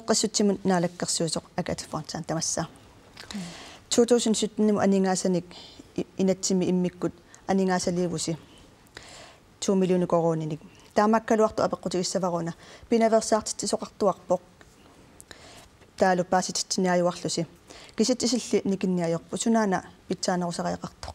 пеққиссутсимут наалаккерсуусоқ акатфортсан тамасса 2017 ним анингаасаник инатсими иммиккут анингаасаливуси 2 миллион корониник таамаккалуарту апеққутигиссаваруна пинаверсаартитсоқартуарпоқ таалу пааситсиниаюарлуси кисатисилли никинниаёрпу сунаана питсаанерусариақартоқ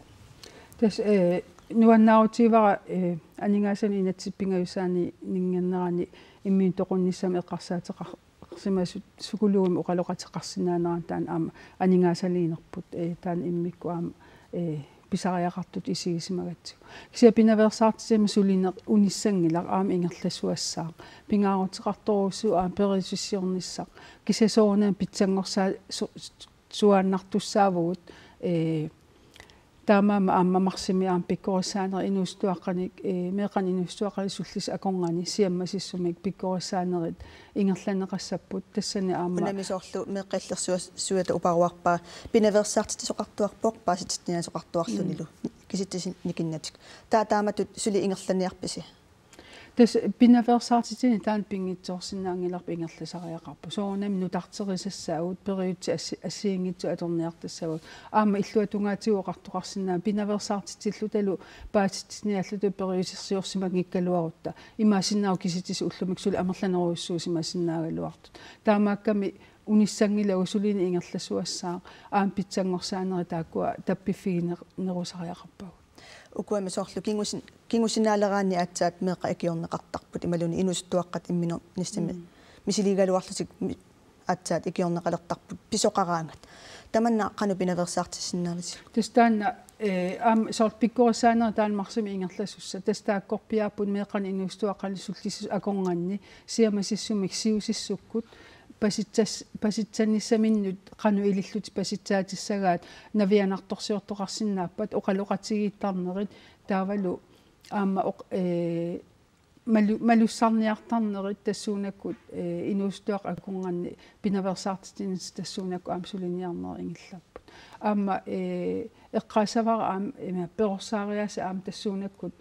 тас э нуаннаутивара э анингаасани инатсиппингаюсаани нингернерани иммиутоқунниссами эққарсаатеқар иқсимасут сукулуум оқалоқатеқарсинаанеран таан аама анингаасалиинерпут э таан иммикку аама э писариақартут исигисимагатсу кися пинаверсаартисима сулине униссангилар аама ингерлассуассаа пингаарутеқарторуссу аа перисиссиорниссаа кисасоорнаа питсангорсаа суааннартуссаавугут э Tämä tama amma marsimi ampikorsaanera inustuaqanik e meqan inustuaqali sullis akongani siammasissumik pikorsaanerit ingerlaneqassapput tassani aamma unamisorlu meqqallersua suata uparuarpa pinaversartiti soqartuarpoqpa sititniasoqartuarlunilu kisittisin nikinnatik taa taamatut suli ingerlaniarpisi тас пинаферсаартитини таан пингитсоорсинаангилар пингерласариақарпу соорунами нутартерисассаавут периутти ассиингитсу алерниартассавут аама иллуа тунгаатигуоқартоқарсинаа пинаферсаартитиллу талу паатитсиниаллуту периутсерсиорсимак гиккалуарутта има синнаау киситис уллумиксули амерланеруйуссуусима синнаагалуартут таамаакками униссангила усулини ингерласуассаа аам питсангорсаанери тааккуа таппиффигинерусариақарпагу укуами соорлу кингусин кингусинаалераани аатсаат меэка акиорнеқартарпут ималуни инуссуттуаққат иммино ниссами мисилигалуарлутик аатсаат икиорнеқалертарпут писоқараангат таманна қану пинаверсаартиссиннаавис тустаанна э аам сорт пиккорсаанер таанмарсими ингерлассусса тастааққорпиааппут меэқани инуссуттуаққали суллисис акорнганни сиамасиссумик сиусиссуккут паситсас паситсаниссаминнут кану илиллути паситсаатиссагаат навианарторсиортоқарсинааппат оқалоқатигииттарнерит таавалу аама малуссарниартарнери тассуунаккут инуустуақ аккунганни пинаверсаартитинис тассуунакку аамсулиниарнери ингилларпут аама э эққасавара аам има перорсаариаса аам тассуунаккут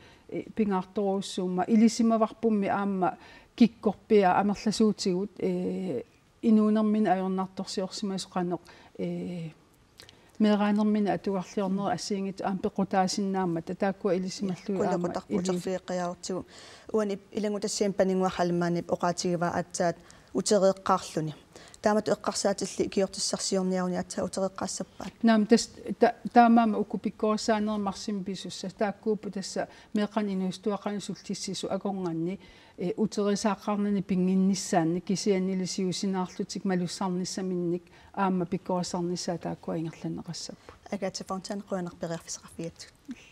пингаарторуссуумма илисимаварпумми аама киккорпиа амерласуутигут э инуунэрмин аёрнаарторсиорсимасу қаноқ э мераанермина атуарлиорнер ассиингит аам пекутаасиннаама татааккуа илисималлуи аама кулакутарпуутарфиэкъиаартигу уани илангутассиим панингуахалмаанап оqaатигива аатсаат утереэкъаарлуни таамат эққарсаатилли киортиссарсиорниарниатса утереққассаппаат наам тас таамаама укупиккорсаанермарсим писусса тааккууппу тасса меқани нуистуақани султиссису акорнганни э, утерисааққарнани пингинниссаанни кисианнилисиусинаарлутик малуссарниссаминник аама пиккорсарниссаа тааккуа ингерланеқассаппу агатифонтан қуанерпериарфисеқарфиатсут